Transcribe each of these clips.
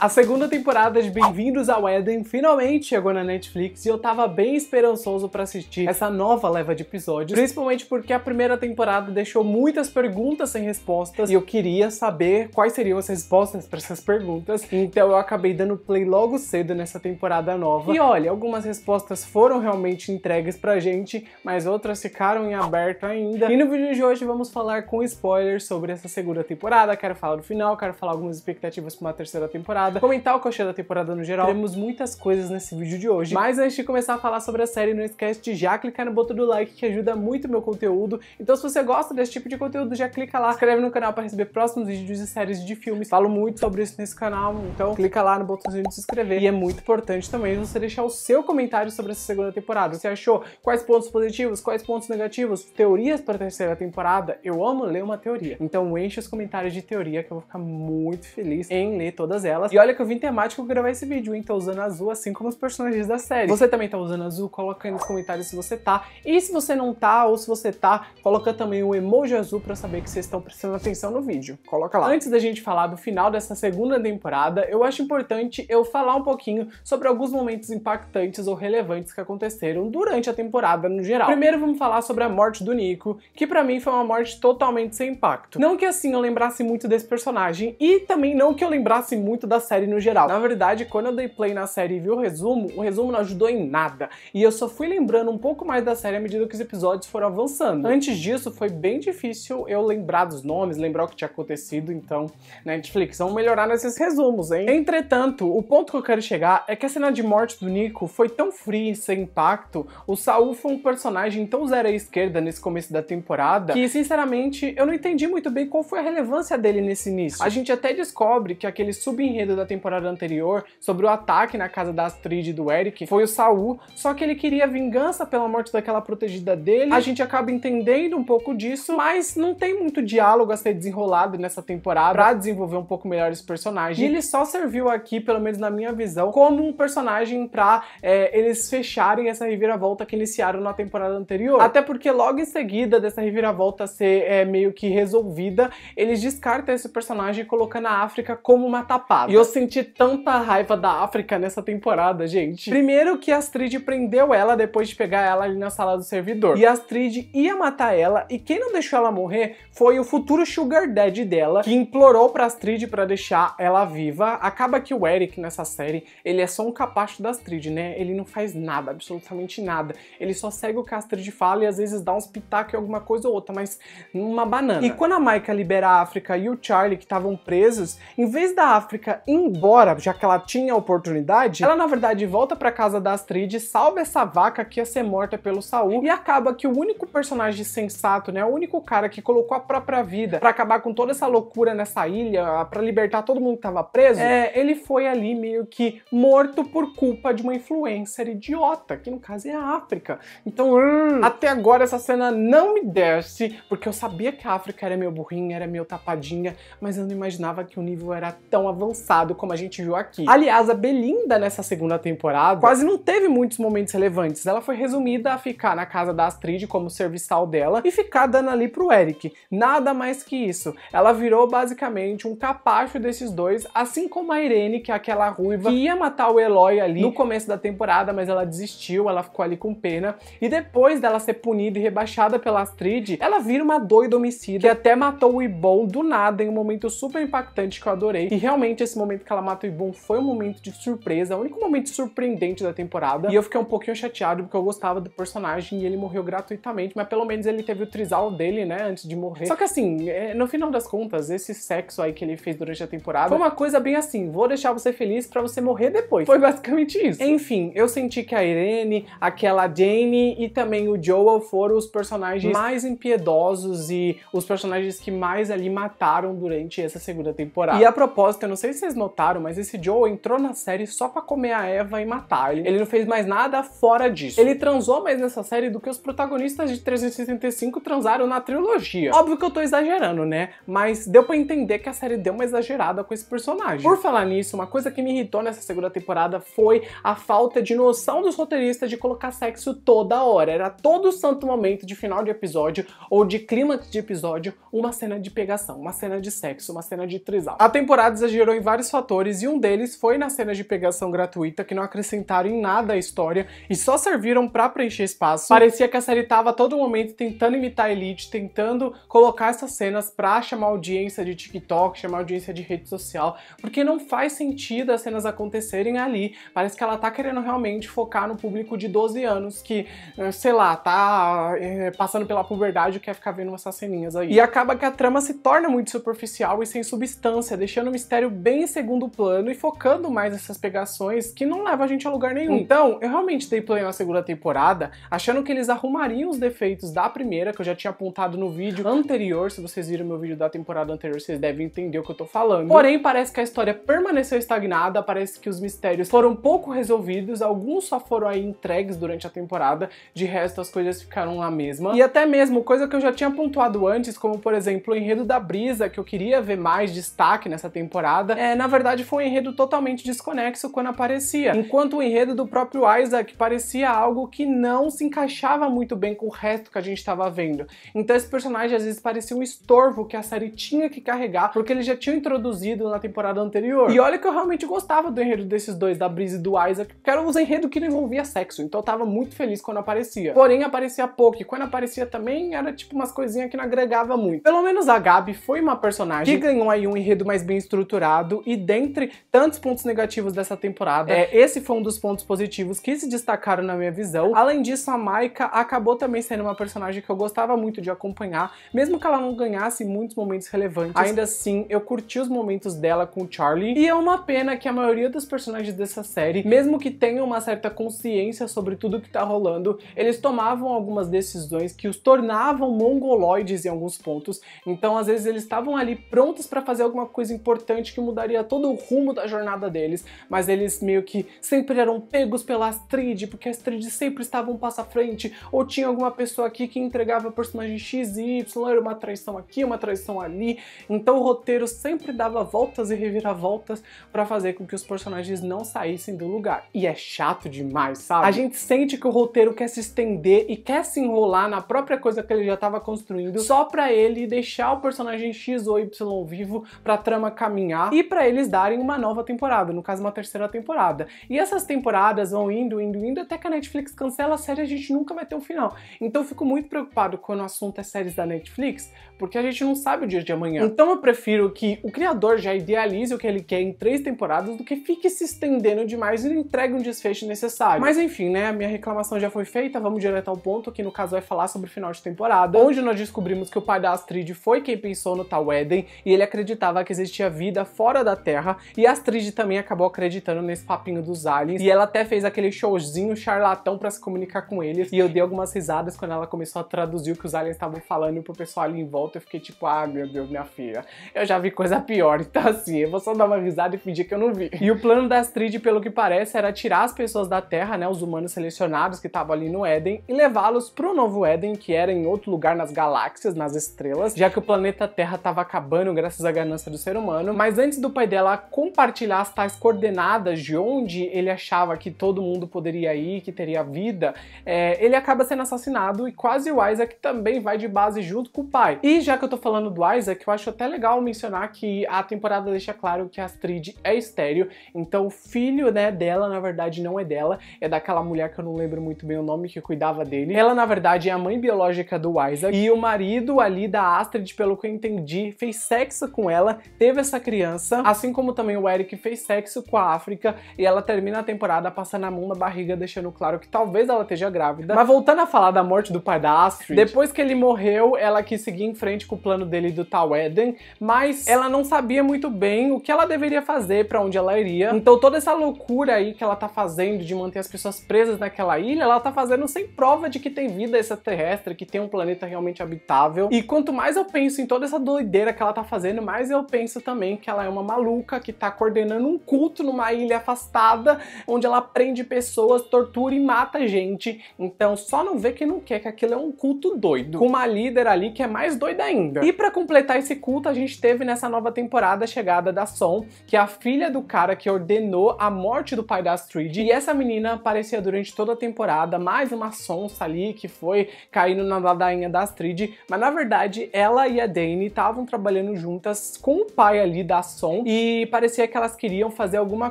A segunda temporada de Bem-vindos ao Éden finalmente chegou na Netflix e eu tava bem esperançoso para assistir essa nova leva de episódios, principalmente porque a primeira temporada deixou muitas perguntas sem respostas e eu queria saber quais seriam as respostas para essas perguntas. Então eu acabei dando play logo cedo nessa temporada nova. E olha, algumas respostas foram realmente entregues pra gente, mas outras ficaram em aberto ainda. E no vídeo de hoje vamos falar com spoilers sobre essa segunda temporada, quero falar do final, quero falar algumas expectativas para uma terceira temporada temporada, comentar o que eu achei da temporada no geral. Teremos muitas coisas nesse vídeo de hoje. Mas antes de começar a falar sobre a série, não esquece de já clicar no botão do like que ajuda muito meu conteúdo. Então se você gosta desse tipo de conteúdo, já clica lá, inscreve no canal para receber próximos vídeos e séries de filmes. Falo muito sobre isso nesse canal, então clica lá no botãozinho de se inscrever. E é muito importante também você deixar o seu comentário sobre essa segunda temporada. Você achou quais pontos positivos, quais pontos negativos, teorias para a terceira temporada? Eu amo ler uma teoria. Então enche os comentários de teoria que eu vou ficar muito feliz em ler todas elas. E olha que eu vim temático gravar esse vídeo, hein? Tô usando azul, assim como os personagens da série. Você também tá usando azul? Coloca aí nos comentários se você tá. E se você não tá, ou se você tá, coloca também o um emoji azul pra eu saber que vocês estão prestando atenção no vídeo. Coloca lá. Antes da gente falar do final dessa segunda temporada, eu acho importante eu falar um pouquinho sobre alguns momentos impactantes ou relevantes que aconteceram durante a temporada no geral. Primeiro vamos falar sobre a morte do Nico, que para mim foi uma morte totalmente sem impacto. Não que assim eu lembrasse muito desse personagem e também não que eu lembrasse muito das série no geral. Na verdade, quando eu dei play na série e vi o resumo, o resumo não ajudou em nada. E eu só fui lembrando um pouco mais da série à medida que os episódios foram avançando. Antes disso, foi bem difícil eu lembrar dos nomes, lembrar o que tinha acontecido, então, né, Netflix, vamos melhorar nesses resumos, hein? Entretanto, o ponto que eu quero chegar é que a cena de morte do Nico foi tão fria e sem impacto, o Saul foi um personagem tão zero à esquerda nesse começo da temporada, que sinceramente eu não entendi muito bem qual foi a relevância dele nesse início. A gente até descobre que aquele sub-enredo da temporada anterior sobre o ataque na casa da Astrid e do Eric foi o Saul, só que ele queria vingança pela morte daquela protegida dele. A gente acaba entendendo um pouco disso, mas não tem muito diálogo a ser desenrolado nessa temporada para desenvolver um pouco melhor esse personagem. E ele só serviu aqui, pelo menos na minha visão, como um personagem pra é, eles fecharem essa reviravolta que iniciaram na temporada anterior. Até porque logo em seguida dessa reviravolta ser é, meio que resolvida, eles descartam esse personagem colocando a África como uma tapada. E eu senti tanta raiva da África nessa temporada, gente. Primeiro que a Astrid prendeu ela depois de pegar ela ali na sala do servidor. E a Astrid ia matar ela e quem não deixou ela morrer foi o futuro sugar daddy dela, que implorou pra Astrid para deixar ela viva. Acaba que o Eric nessa série, ele é só um capacho da Astrid, né? Ele não faz nada, absolutamente nada. Ele só segue o que a Astrid fala e às vezes dá uns pitacos em alguma coisa ou outra, mas uma banana. E quando a Maika libera a África e o Charlie, que estavam presos, em vez da África embora, já que ela tinha a oportunidade, ela na verdade volta para casa da Astrid, salva essa vaca que ia ser morta pelo Saul e acaba que o único personagem sensato, né, o único cara que colocou a própria vida para acabar com toda essa loucura nessa ilha, para libertar todo mundo que tava preso, é, ele foi ali meio que morto por culpa de uma influencer idiota, que no caso é a África. Então, hum, até agora essa cena não me desce, porque eu sabia que a África era meu burrinho, era meu tapadinha, mas eu não imaginava que o nível era tão avançado como a gente viu aqui. Aliás, a Belinda nessa segunda temporada quase não teve muitos momentos relevantes. Ela foi resumida a ficar na casa da Astrid como serviçal dela e ficar dando ali pro Eric. Nada mais que isso. Ela virou basicamente um capacho desses dois, assim como a Irene, que é aquela ruiva que ia matar o Eloy ali no começo da temporada, mas ela desistiu, ela ficou ali com pena. E depois dela ser punida e rebaixada pela Astrid, ela vira uma doida homicida que até matou o Ibon do nada em um momento super impactante que eu adorei. E realmente esse momento momento que ela mata o Ibum foi um momento de surpresa, o único momento surpreendente da temporada. E eu fiquei um pouquinho chateado porque eu gostava do personagem e ele morreu gratuitamente, mas pelo menos ele teve o trisal dele, né, antes de morrer. Só que assim, é, no final das contas, esse sexo aí que ele fez durante a temporada foi uma coisa bem assim, vou deixar você feliz para você morrer depois. Foi basicamente isso. Enfim, eu senti que a Irene, aquela Jane e também o Joel foram os personagens mais impiedosos e os personagens que mais ali mataram durante essa segunda temporada. E a propósito, eu não sei se vocês notaram, mas esse Joe entrou na série só pra comer a Eva e matar. Ele, ele não fez mais nada fora disso. Ele transou mais nessa série do que os protagonistas de 365 transaram na trilogia. Óbvio que eu tô exagerando, né? Mas deu pra entender que a série deu uma exagerada com esse personagem. Por falar nisso, uma coisa que me irritou nessa segunda temporada foi a falta de noção dos roteiristas de colocar sexo toda hora. Era todo santo momento de final de episódio ou de clímax de episódio, uma cena de pegação, uma cena de sexo, uma cena de trisal. A temporada exagerou em vários vários fatores e um deles foi na cena de pegação gratuita que não acrescentaram em nada à história e só serviram para preencher espaço. Parecia que a série tava a todo momento tentando imitar Elite, tentando colocar essas cenas pra chamar audiência de TikTok, chamar audiência de rede social, porque não faz sentido as cenas acontecerem ali. Parece que ela tá querendo realmente focar no público de 12 anos que, eh, sei lá, tá eh, passando pela puberdade e quer ficar vendo essas ceninhas aí. E acaba que a trama se torna muito superficial e sem substância, deixando o mistério bem segundo plano e focando mais nessas pegações que não leva a gente a lugar nenhum. Então, eu realmente dei play na segunda temporada, achando que eles arrumariam os defeitos da primeira, que eu já tinha apontado no vídeo anterior. Se vocês viram meu vídeo da temporada anterior, vocês devem entender o que eu tô falando. Porém, parece que a história permaneceu estagnada, parece que os mistérios foram pouco resolvidos, alguns só foram aí entregues durante a temporada, de resto as coisas ficaram a mesma. E até mesmo coisa que eu já tinha pontuado antes, como por exemplo o enredo da Brisa, que eu queria ver mais destaque nessa temporada, é, na verdade foi um enredo totalmente desconexo quando aparecia, enquanto o enredo do próprio Isaac parecia algo que não se encaixava muito bem com o resto que a gente estava vendo. Então esse personagem às vezes parecia um estorvo que a série tinha que carregar, porque ele já tinha introduzido na temporada anterior. E olha que eu realmente gostava do enredo desses dois, da Brise e do Isaac, que eram os enredos que não envolvia sexo, então eu tava muito feliz quando aparecia. Porém aparecia pouco, e quando aparecia também era tipo umas coisinhas que não agregava muito. Pelo menos a Gabi foi uma personagem que ganhou aí um enredo mais bem estruturado e dentre tantos pontos negativos dessa temporada, é, esse foi um dos pontos positivos que se destacaram na minha visão. Além disso, a Maika acabou também sendo uma personagem que eu gostava muito de acompanhar, mesmo que ela não ganhasse muitos momentos relevantes. Ainda assim, eu curti os momentos dela com o Charlie, e é uma pena que a maioria dos personagens dessa série, mesmo que tenham uma certa consciência sobre tudo que tá rolando, eles tomavam algumas decisões que os tornavam mongoloides em alguns pontos. Então, às vezes, eles estavam ali prontos para fazer alguma coisa importante que mudaria todo o rumo da jornada deles, mas eles meio que sempre eram pegos pela Astrid, porque a Astrid sempre estava um passo à frente, ou tinha alguma pessoa aqui que entregava personagem X e Y, era uma traição aqui, uma traição ali, então o roteiro sempre dava voltas e reviravoltas para fazer com que os personagens não saíssem do lugar. E é chato demais, sabe? A gente sente que o roteiro quer se estender e quer se enrolar na própria coisa que ele já estava construindo, só para ele deixar o personagem X ou Y vivo para a trama caminhar e para eles darem uma nova temporada, no caso uma terceira temporada. E essas temporadas vão indo, indo, indo, até que a Netflix cancela a série, a gente nunca vai ter um final. Então eu fico muito preocupado quando o assunto é séries da Netflix, porque a gente não sabe o dia de amanhã. Então eu prefiro que o criador já idealize o que ele quer em três temporadas do que fique se estendendo demais e não entregue um desfecho necessário. Mas enfim, né, a minha reclamação já foi feita, vamos direto ao ponto, que no caso vai é falar sobre o final de temporada, onde nós descobrimos que o pai da Astrid foi quem pensou no tal Éden, e ele acreditava que existia vida fora da Terra. E a Astrid também acabou acreditando nesse papinho dos aliens. E ela até fez aquele showzinho charlatão para se comunicar com eles. E eu dei algumas risadas quando ela começou a traduzir o que os aliens estavam falando pro pessoal ali em volta. Eu fiquei tipo, ah, meu Deus, minha filha, eu já vi coisa pior. Então assim, eu vou só dar uma risada e fingir que eu não vi. E o plano da Astrid, pelo que parece, era tirar as pessoas da Terra, né, os humanos selecionados que estavam ali no Éden, e levá-los pro novo Éden, que era em outro lugar nas galáxias, nas estrelas, já que o planeta Terra tava acabando graças à ganância do ser humano. Mas antes do pai dela compartilhar as tais coordenadas de onde ele achava que todo mundo poderia ir, que teria vida, é, ele acaba sendo assassinado e quase o Isaac também vai de base junto com o pai. E já que eu tô falando do Isaac, eu acho até legal mencionar que a temporada deixa claro que a Astrid é estéreo, então o filho né, dela, na verdade, não é dela, é daquela mulher que eu não lembro muito bem o nome, que cuidava dele. Ela, na verdade, é a mãe biológica do Isaac e o marido ali da Astrid, pelo que eu entendi, fez sexo com ela, teve essa criança. A Assim como também o Eric fez sexo com a África e ela termina a temporada passando a mão na barriga, deixando claro que talvez ela esteja grávida. Mas voltando a falar da morte do pai da Astrid, depois que ele morreu, ela quis seguir em frente com o plano dele do Tal Eden, mas ela não sabia muito bem o que ela deveria fazer, para onde ela iria. Então toda essa loucura aí que ela tá fazendo de manter as pessoas presas naquela ilha, ela tá fazendo sem prova de que tem vida extraterrestre, que tem um planeta realmente habitável. E quanto mais eu penso em toda essa doideira que ela tá fazendo, mais eu penso também que ela é uma maluca maluca que tá coordenando um culto numa ilha afastada, onde ela prende pessoas, tortura e mata gente. Então só não vê que não quer, que aquilo é um culto doido. Com uma líder ali que é mais doida ainda. E para completar esse culto, a gente teve nessa nova temporada a chegada da Son, que é a filha do cara que ordenou a morte do pai da Astrid. E essa menina aparecia durante toda a temporada, mais uma sonsa ali que foi caindo na ladainha da Astrid. Mas na verdade, ela e a Dane estavam trabalhando juntas com o pai ali da Son. E e parecia que elas queriam fazer alguma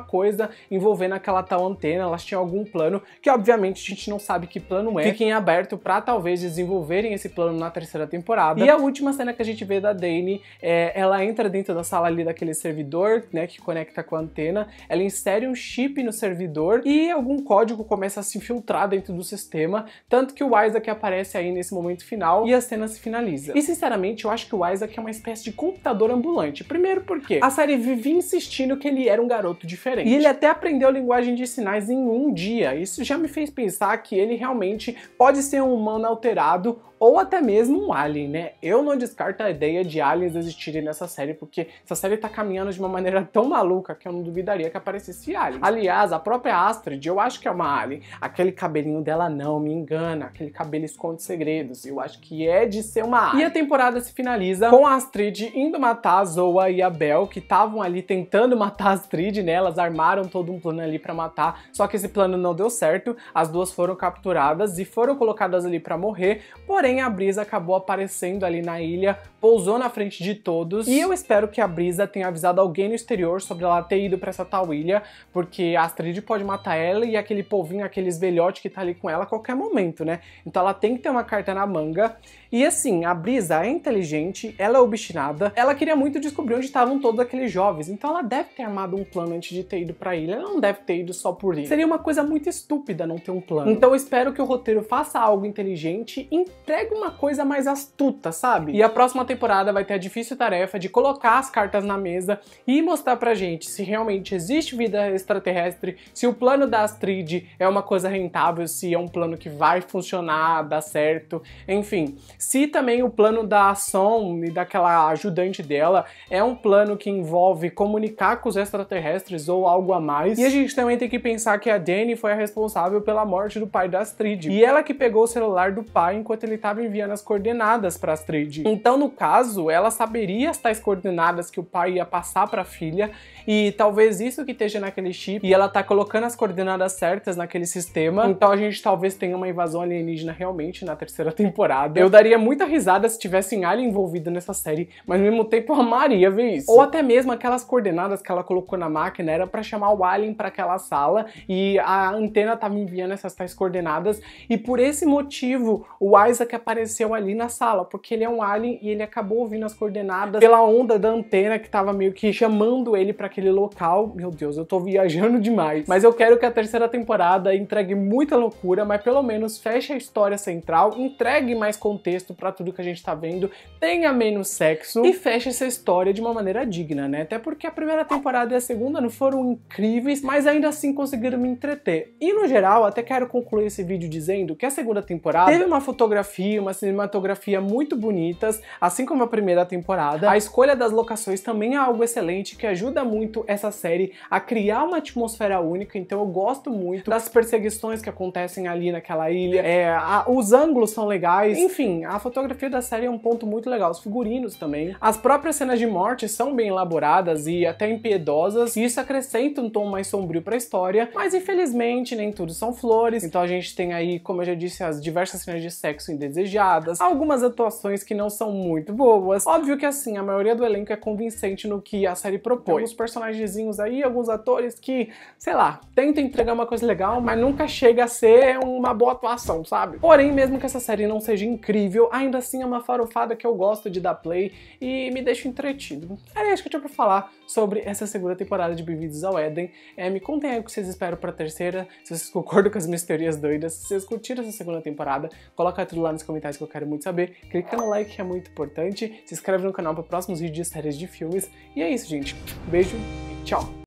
coisa envolvendo aquela tal antena, elas tinham algum plano, que obviamente a gente não sabe que plano é. Fiquem abertos aberto para talvez desenvolverem esse plano na terceira temporada. E a última cena que a gente vê da Dane, é, ela entra dentro da sala ali daquele servidor, né, que conecta com a antena, ela insere um chip no servidor e algum código começa a se infiltrar dentro do sistema, tanto que o Isaac aparece aí nesse momento final e a cena se finaliza. E sinceramente, eu acho que o Isaac é uma espécie de computador ambulante. Primeiro porque a série vive vivia insistindo que ele era um garoto diferente. E ele até aprendeu linguagem de sinais em um dia. Isso já me fez pensar que ele realmente pode ser um humano alterado ou até mesmo um alien, né? Eu não descarto a ideia de aliens existirem nessa série, porque essa série tá caminhando de uma maneira tão maluca que eu não duvidaria que aparecesse alien. Aliás, a própria Astrid, eu acho que é uma alien. Aquele cabelinho dela não me engana, aquele cabelo esconde segredos. Eu acho que é de ser uma alien. E a temporada se finaliza com a Astrid indo matar a Zoa e a Bel, que estavam ali tentando matar a Astrid, né? Elas armaram todo um plano ali para matar, só que esse plano não deu certo. As duas foram capturadas e foram colocadas ali para morrer, porém Porém, a brisa acabou aparecendo ali na ilha, pousou na frente de todos, e eu espero que a brisa tenha avisado alguém no exterior sobre ela ter ido para essa tal ilha, porque a Astrid pode matar ela e aquele povinho, aqueles velhote que tá ali com ela a qualquer momento, né? Então ela tem que ter uma carta na manga. E assim, a Brisa é inteligente, ela é obstinada, ela queria muito descobrir onde estavam todos aqueles jovens, então ela deve ter armado um plano antes de ter ido pra ilha, ela não deve ter ido só por ilha. Seria uma coisa muito estúpida não ter um plano. Então eu espero que o roteiro faça algo inteligente, entregue Pega uma coisa mais astuta, sabe? E a próxima temporada vai ter a difícil tarefa de colocar as cartas na mesa e mostrar pra gente se realmente existe vida extraterrestre, se o plano da Astrid é uma coisa rentável, se é um plano que vai funcionar, dar certo, enfim. Se também o plano da ação e daquela ajudante dela é um plano que envolve comunicar com os extraterrestres ou algo a mais. E a gente também tem que pensar que a Dani foi a responsável pela morte do pai da Astrid. E ela que pegou o celular do pai enquanto ele estava estava enviando as coordenadas para as Astrid. Então, no caso, ela saberia as tais coordenadas que o pai ia passar para a filha e talvez isso que esteja naquele chip e ela tá colocando as coordenadas certas naquele sistema. Então, a gente talvez tenha uma invasão alienígena realmente na terceira temporada. Eu daria muita risada se tivesse um alien envolvido nessa série, mas ao mesmo tempo eu amaria ver isso. Ou até mesmo aquelas coordenadas que ela colocou na máquina era para chamar o alien para aquela sala e a antena tava enviando essas tais coordenadas e por esse motivo o Isaac apareceu ali na sala, porque ele é um alien e ele acabou ouvindo as coordenadas pela onda da antena que tava meio que chamando ele para aquele local. Meu Deus, eu tô viajando demais. Mas eu quero que a terceira temporada entregue muita loucura, mas pelo menos feche a história central, entregue mais contexto para tudo que a gente tá vendo, tenha menos sexo e feche essa história de uma maneira digna, né? Até porque a primeira temporada e a segunda não foram incríveis, mas ainda assim conseguiram me entreter. E no geral, até quero concluir esse vídeo dizendo que a segunda temporada teve uma fotografia uma cinematografia muito bonitas, assim como a primeira temporada. A escolha das locações também é algo excelente que ajuda muito essa série a criar uma atmosfera única, então eu gosto muito das perseguições que acontecem ali naquela ilha, é, a, os ângulos são legais, enfim, a fotografia da série é um ponto muito legal, os figurinos também. As próprias cenas de morte são bem elaboradas e até impiedosas, e isso acrescenta um tom mais sombrio para a história, mas infelizmente nem tudo são flores, então a gente tem aí, como eu já disse, as diversas cenas de sexo em desejadas, algumas atuações que não são muito boas. Óbvio que assim, a maioria do elenco é convincente no que a série propõe. Alguns personagenzinhos aí, alguns atores que, sei lá, tentam entregar uma coisa legal, mas nunca chega a ser uma boa atuação, sabe? Porém, mesmo que essa série não seja incrível, ainda assim é uma farofada que eu gosto de dar play e me deixa entretido. Era é isso que eu tinha pra falar sobre essa segunda temporada de Bem-vindos ao Éden. É, me contem aí o que vocês esperam pra terceira, se vocês concordam com as minhas teorias doidas, se vocês curtiram essa segunda temporada, coloca tudo lá no nos comentários que eu quero muito saber. Clica no like que é muito importante. Se inscreve no canal para próximos vídeos de séries de filmes. E é isso, gente. Beijo e tchau!